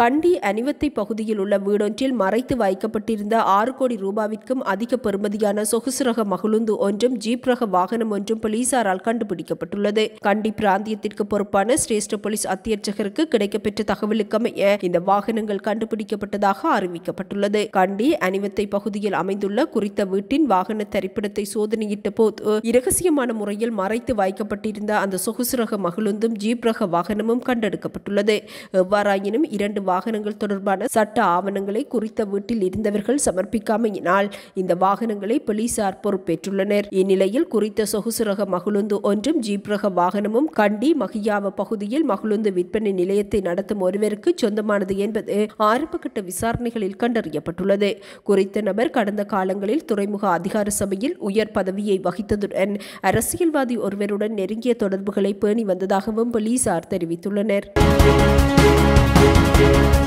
கண்டி அணிவத்தை பகுதியில் உள்ள வீடொன்றில் மறைத்து வைக்கப்பட்டிருந்த ஆறு கோடி ரூபாவிற்கும் அதிக பெறுமதியான சொகுசு ரக மகளுந்து ஒன்றும் ஜீப் ரக வாகனம் ஒன்றும் போலீசாரால் கண்டுபிடிக்கப்பட்டுள்ளது கண்டி பிராந்தியத்திற்கு பொறுப்பான சிரேஷ்ட போலீஸ் அத்தியட்சகருக்கு கிடைக்கப்பெற்ற தகவலுக்கமைய இந்த வாகனங்கள் கண்டுபிடிக்கப்பட்டதாக அறிவிக்கப்பட்டுள்ளது கண்டி அணிவத்தை பகுதியில் அமைந்துள்ள குறித்த வீட்டின் வாகன தரிப்பிடத்தை சோதனையிட்ட போது இரகசியமான முறையில் மறைத்து வைக்கப்பட்டிருந்த அந்த சொகுசு ரக மகளுந்தும் ஜீப் ரக வாகனமும் கண்டெடுக்கப்பட்டுள்ளது எவ்வாறாயினும் இரண்டு வாகனங்கள் தொடர்பான சட்ட ஆவணங்களை குறித்த வீட்டில் இருந்தவர்கள் சமர்ப்பிக்காமையினால் இந்த வாகனங்களை போலீசார் பொறுப்பேற்றுள்ளனர் இந்நிலையில் குறித்த சொகுசு ரக மகளுந்து ஒன்றும் ஜீப் ரக வாகனமும் கண்டி மகியாவ பகுதியில் மகளுந்து விற்பனை நிலையத்தை நடத்தும் ஒருவருக்கு சொந்தமானது என்பது ஆரம்ப கட்ட விசாரணைகளில் கண்டறியப்பட்டுள்ளது குறித்த நபர் கடந்த காலங்களில் துறைமுக அதிகார சபையில் உயர் பதவியை வகித்ததுடன் அரசியல்வாதி ஒருவருடன் நெருங்கிய தொடர்புகளை பேணி வந்ததாகவும் போலீசார் தெரிவித்துள்ளனர்